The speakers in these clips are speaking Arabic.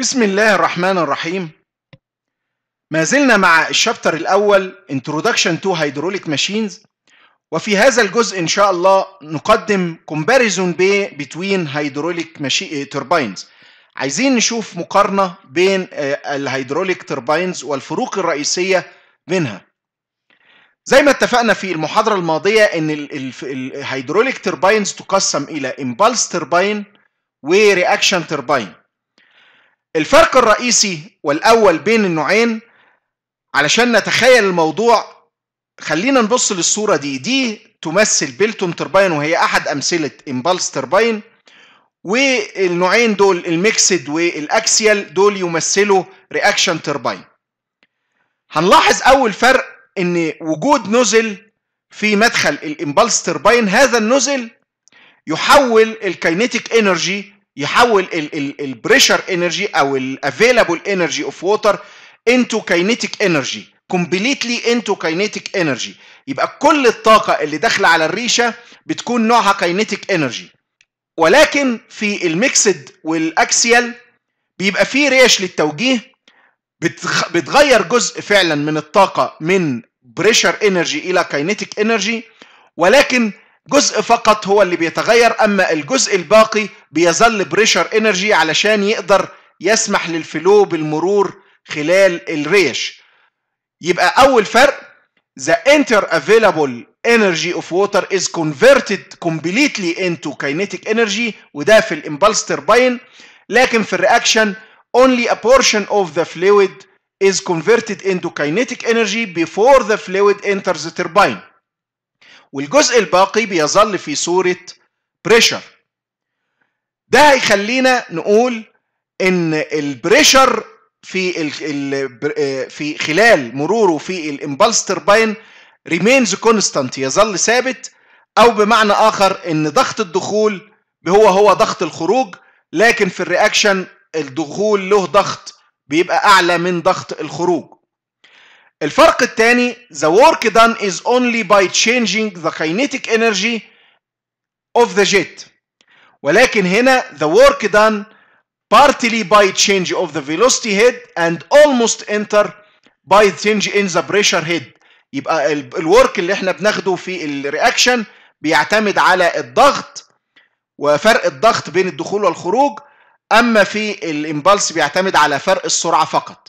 بسم الله الرحمن الرحيم ما زلنا مع الشابتر الأول Introduction to Hydraulic Machines وفي هذا الجزء إن شاء الله نقدم comparison between hydraulic آه، turbines عايزين نشوف مقارنة بين آه، الهيدروليك تربينز والفروق الرئيسية بينها زي ما اتفقنا في المحاضرة الماضية ان الهيدروليك تربينز تقسم الى Impulse Turbine و Reaction Turbine الفرق الرئيسي والأول بين النوعين علشان نتخيل الموضوع خلينا نبص للصورة دي دي تمثل بيلتون تربين وهي أحد أمثلة إمبالس تربين والنوعين دول الميكسد والأكسيال دول يمثلوا رياكشن تربين هنلاحظ أول فرق إن وجود نزل في مدخل الإمبالس تربين هذا النزل يحول الكينيتيك انرجي يحول البريشر انرجي او الافيلابل انرجي اوف ووتر انتو كاينيتيك انرجي كومبليتلي انتو كاينيتيك انرجي يبقى كل الطاقه اللي داخله على الريشه بتكون نوعها كاينيتيك انرجي ولكن في الميكسد والاكسيال بيبقى في ريش للتوجيه بتغير جزء فعلا من الطاقه من بريشر انرجي الى كاينيتيك انرجي ولكن جزء فقط هو اللي بيتغير اما الجزء الباقي بيظل بريشر انرجي علشان يقدر يسمح للفلو بالمرور خلال الريش يبقى اول فرق the inter-available energy of water is converted completely into kinetic energy وده في الامبلس تربين لكن في الرياكشن only a portion of the fluid is converted into kinetic energy before the fluid enters the turbine والجزء الباقي بيظل في صورة بريشر ده هيخلينا نقول ان البريشر في في خلال مروره في الامبلس تربين ريمينز كونستانت يظل ثابت او بمعنى اخر ان ضغط الدخول هو هو ضغط الخروج لكن في الرياكشن الدخول له ضغط بيبقى اعلى من ضغط الخروج الفرق الثاني the work done is only by changing the kinetic energy of the jet ولكن هنا the work done partly by change of the velocity head and almost enter by change in the pressure head يبقى الورك اللي احنا بناخده في الرياكشن بيعتمد على الضغط وفرق الضغط بين الدخول والخروج اما في الامبالس بيعتمد على فرق السرعه فقط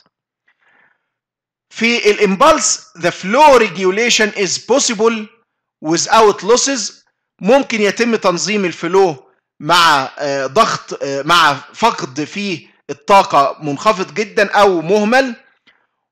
في الامبلس the flow regulation is possible without losses ممكن يتم تنظيم الفلو مع آه، ضغط آه، مع فقد في الطاقة منخفض جدا أو مهمل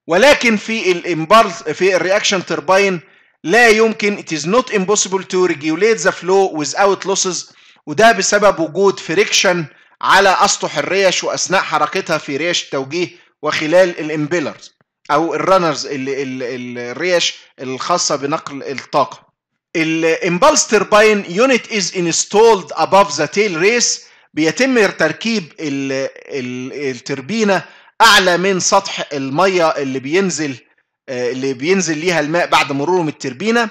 ولكن في الامبلس في الرياكشن تيرباين لا يمكن it is not impossible to regulate the flow without losses وده بسبب وجود فريكشن على أسطح الريش وأثناء حركتها في ريش التوجيه وخلال الامبيلرز او الرانرز الريش الخاصه بنقل الطاقه الامبلس تيرباين يونت از انستولد اباف ذا تيل ريس بيتم تركيب التربينه اعلى من سطح الميه اللي بينزل آه، اللي بينزل ليها الماء بعد مروره من التربينه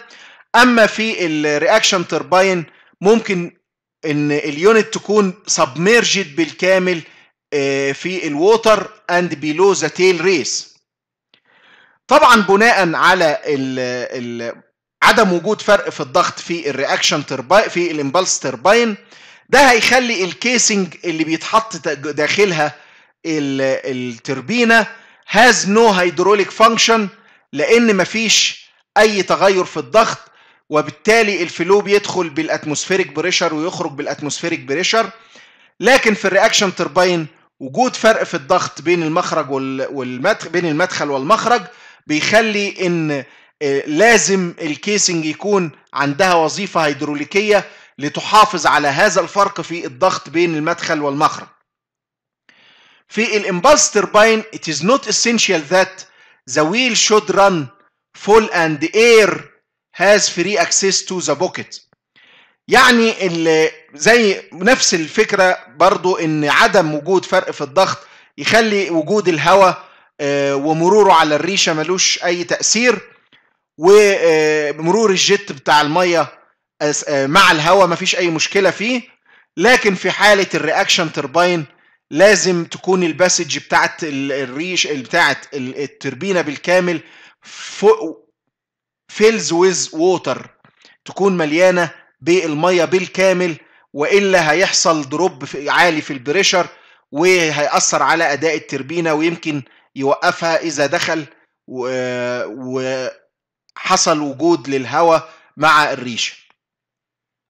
اما في الرياكشن تيرباين ممكن ان اليونت تكون سبميرجد بالكامل آه، في الووتر اند بيلو ذا تيل ريس طبعا بناء على ال ال عدم وجود فرق في الضغط في الرياكشن ترباين في الامبلس ترباين ده هيخلي الكيسنج اللي بيتحط داخلها التربينه هاز نو هيدروليك فانكشن لان مفيش اي تغير في الضغط وبالتالي الفلو بيدخل بالاتموسفيريك بريشر ويخرج بالاتموسفيريك بريشر لكن في الرياكشن ترباين وجود فرق في الضغط بين المخرج والمدخل بين المدخل والمخرج بيخلي ان آه، لازم الكيسنج يكون عندها وظيفة هيدروليكية لتحافظ على هذا الفرق في الضغط بين المدخل والمخرج في الامبالس تربين it is not essential that the wheel should run full and air has free access to the pocket يعني زي نفس الفكرة برضو ان عدم وجود فرق في الضغط يخلي وجود الهواء آه، ومروره على الريشه ملوش اي تاثير ومرور الجت بتاع الميه آه، مع الهواء مفيش اي مشكله فيه لكن في حاله الرياكشن تربين لازم تكون الباسج بتاعت الريش بتاعت التربينه بالكامل فوق فيلز ويز ووتر تكون مليانه بالميه بالكامل والا هيحصل دروب عالي في البريشر وهيأثر على اداء التربينه ويمكن يوقفها إذا دخل وحصل وجود للهواء مع الريشه